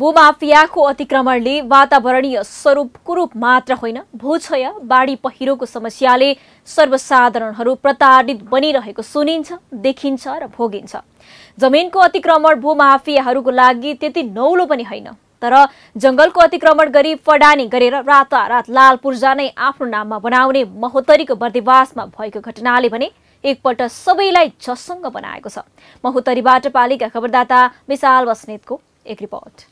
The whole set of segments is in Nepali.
भूमाफियाको अतिक्रमणले वातावरणीय स्वरूप कुरूप मात्र होइन भूक्षय बाढी पहिरोको समस्याले सर्वसाधारणहरू प्रताडित बनिरहेको सुनिन्छ देखिन्छ र भोगिन्छ जमिनको अतिक्रमण भूमाफियाहरूको लागि त्यति नौलो पनि होइन तर जङ्गलको अतिक्रमण गरी फडानी गरेर रातारात लाल पूर्जा नै आफ्नो नाममा बनाउने महोत्तरीको बर्दिवासमा भएको घटनाले भने एकपल्ट सबैलाई झसङ्ग बनाएको छ महोत्तरीबाट पालिका खबरदाता विशाल बस्नेतको एक रिपोर्ट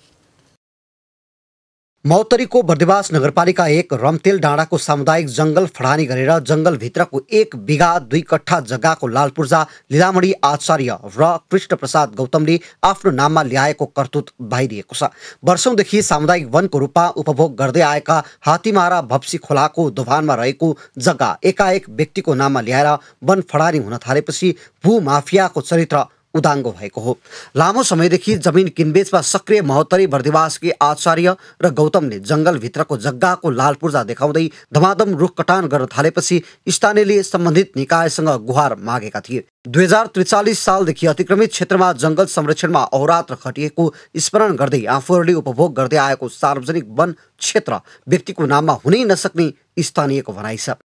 मौतरीको बर्देवास नगरपालिका एक रम्तेल डाँडाको सामुदायिक जङ्गल फडानी गरेर जङ्गलभित्रको एक बिघा दुई कठ्ठा जग्गाको लालपूर्जा लिलामणी आचार्य र कृष्णप्रसाद गौतमले आफ्नो नाममा ल्याएको कर्तुत बाहिरिएको छ वर्षौँदेखि सामुदायिक वनको रूपमा उपभोग गर्दै आएका हात्तीमारा भप्सी खोलाको दोभानमा रहेको जग्गा एकाएक व्यक्तिको नाममा ल्याएर वन फडानी हुन थालेपछि भूमाफियाको चरित्र उदाङ्गो भएको हो लामो समयदेखि जमिन किनबेचमा सक्रिय महोत्तरी भरदिवासकी आचार्य र गौतमले जङ्गलभित्रको जग्गाको लाल पूर्जा देखाउँदै धमाधम रुख कटान गर्न थालेपछि स्थानीयले सम्बन्धित निकायसँग गुहार मागेका थिए दुई हजार त्रिचालिस सालदेखि अतिक्रमित क्षेत्रमा जङ्गल संरक्षणमा अहोरात्र खटिएको स्मरण गर्दै आफूहरूले उपभोग गर्दै आएको सार्वजनिक वन क्षेत्र व्यक्तिको नाममा हुनै नसक्ने स्थानीयको भनाइ छ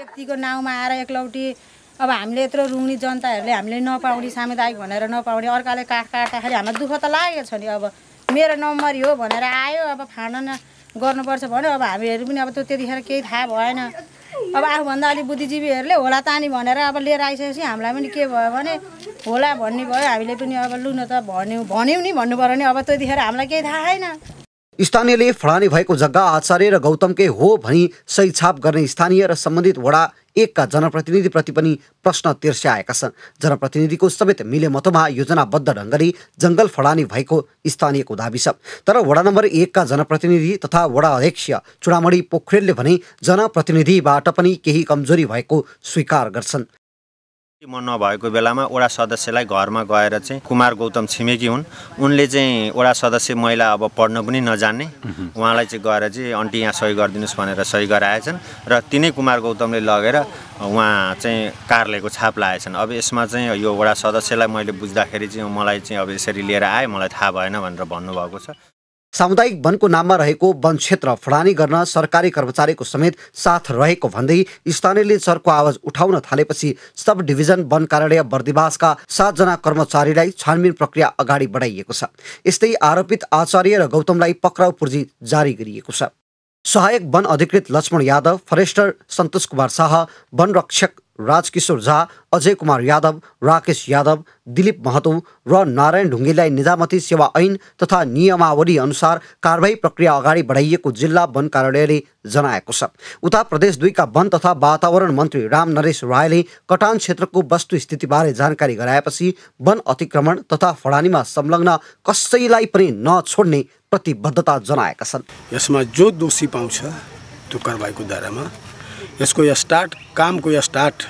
व्यक्तिको नाउँमा आएर एकलौटी अब हामीले यत्रो रुङ्ने जनताहरूले हामीले नपाउने सामुदायिक भनेर नपाउने अर्काले काठ काट्दाखेरि हामीलाई दुःख त लागेको छ नि अब मेरो नम्बर हो भनेर आयो अब फाँडन गर्नुपर्छ भन्यो अब हामीहरू पनि अब त्यो त्यतिखेर केही थाहा भएन अब आफूभन्दा अलिक बुद्धिजीवीहरूले होला तानी भनेर अब लिएर आइसकेपछि हामीलाई पनि के भयो भने होला भन्ने भयो हामीले पनि अब लु न त भन्यौँ भन्यौँ नि भन्नु पऱ्यो नि अब त्यतिखेर हामीलाई केही थाहा छैन स्थानीयले फडानी भएको जग्गा आचार्य र गौतमकै हो भनी सही छाप गर्ने स्थानीय र सम्बन्धित वडा एकका जनप्रतिनिधिप्रति पनि प्रश्न तिर्स्याएका छन् जनप्रतिनिधिको समेत मिलेमतोमा योजनाबद्ध ढङ्गले जङ्गल फडानी भएको स्थानीयको दावी छ तर वडा नम्बर एकका जनप्रतिनिधि तथा वडा अध्यक्ष चुडामणी पोखरेलले भने जनप्रतिनिधिबाट पनि केही कमजोरी भएको स्वीकार गर्छन् म नभएको बेलामा वडा सदस्यलाई घरमा गएर चाहिँ कुमार गौतम छिमेकी हुन् उनले चाहिँ वडा सदस्य महिला अब पढ्न पनि नजान्ने उहाँलाई चाहिँ गएर चाहिँ अन्टी यहाँ सही गरिदिनुहोस् भनेर सही गराएछन् र तिनै कुमार गौतमले लगेर उहाँ चाहिँ कार्यालयको छाप लगाएछन् अब यसमा चाहिँ यो वडा सदस्यलाई मैले बुझ्दाखेरि चाहिँ मलाई चाहिँ अब यसरी लिएर आएँ मलाई थाहा भएन भनेर भन्नुभएको छ सामुदायिक वनको नाममा रहेको वन क्षेत्र फडानी गर्न सरकारी कर्मचारीको समेत साथ रहेको भन्दै स्थानीयले चरको आवाज उठाउन थालेपछि सब डिभिजन वन कार्यालय बर्दिवासका सातजना कर्मचारीलाई छानबिन प्रक्रिया अगाडि बढाइएको छ यस्तै आरोपित आचार्य र गौतमलाई पक्राउ पूर्जी जारी गरिएको छ सहायक वन अधिकृत लक्ष्मण यादव फरेस्टर सन्तोष कुमार शाह वनरक्षक राजकिशोर झा अजय कुमार यादव राकेश यादव दिलीप महतो र नारायण ढुङ्गेलाई निजामती सेवा ऐन तथा नियमावली अनुसार कारवाही प्रक्रिया अगाडि बढाइएको जिल्ला वन कार्यालयले जनाएको छ उता प्रदेश दुईका वन तथा वातावरण मन्त्री राम नरेश रायले कटान क्षेत्रको वस्तुस्थितिबारे जानकारी गराएपछि वन अतिक्रमण तथा फडानीमा संलग्न कसैलाई पनि नछोड्ने प्रतिबद्धता जनाएका छन् यसमा जो दोषी पाउँछ त्यो कारवाहीको दायरामा यसको स्टार्ट कामको स्टार्ट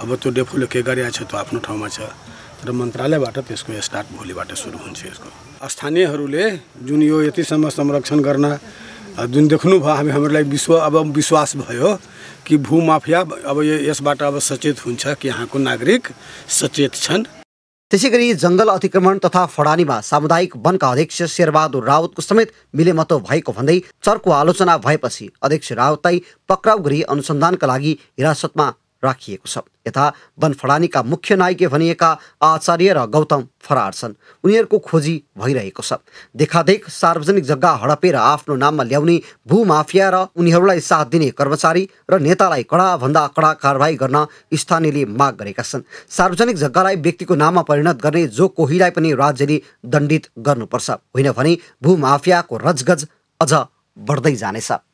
अब त्यो डेफोले के गरिरहेको छ त्यो आफ्नो ठाउँमा छ तर मन्त्रालयबाट त्यसको स्टार्ट भोलिबाट सुरु हुन्छ यसको स्थानीयहरूले जुन यो यतिसम्म संरक्षण गर्न जुन देख्नु भयो हामी हामीलाई विश्व अब विश्वास भयो कि भूमाफिया अब यसबाट अब सचेत हुन्छ कि यहाँको नागरिक सचेत छन् त्यसै गरी जङ्गल अतिक्रमण तथा फडानीमा सामुदायिक वनका अध्यक्ष शेरबहादुर रावतको समेत मिलेमतो भएको भन्दै चर्को आलोचना भएपछि अध्यक्ष रावतलाई पक्राउ गरी अनुसन्धानका लागि हिरासतमा राखिएको छ यता वनफडानीका मुख्य नायक भनिएका आचार्य र गौतम फरार छन् उनीहरूको खोजी भइरहेको छ देखादेख सार्वजनिक जग्गा हडपेर आफ्नो नाममा ल्याउने भूमाफिया र उनीहरूलाई साथ दिने कर्मचारी र नेतालाई कडाभन्दा कडा कारवाही गर्न स्थानीयले माग गरेका छन् सार्वजनिक जग्गालाई व्यक्तिको नाममा परिणत गर्ने जो कोहीलाई पनि राज्यले दण्डित गर्नुपर्छ होइन भने भूमाफियाको रजगज अझ बढ्दै जानेछ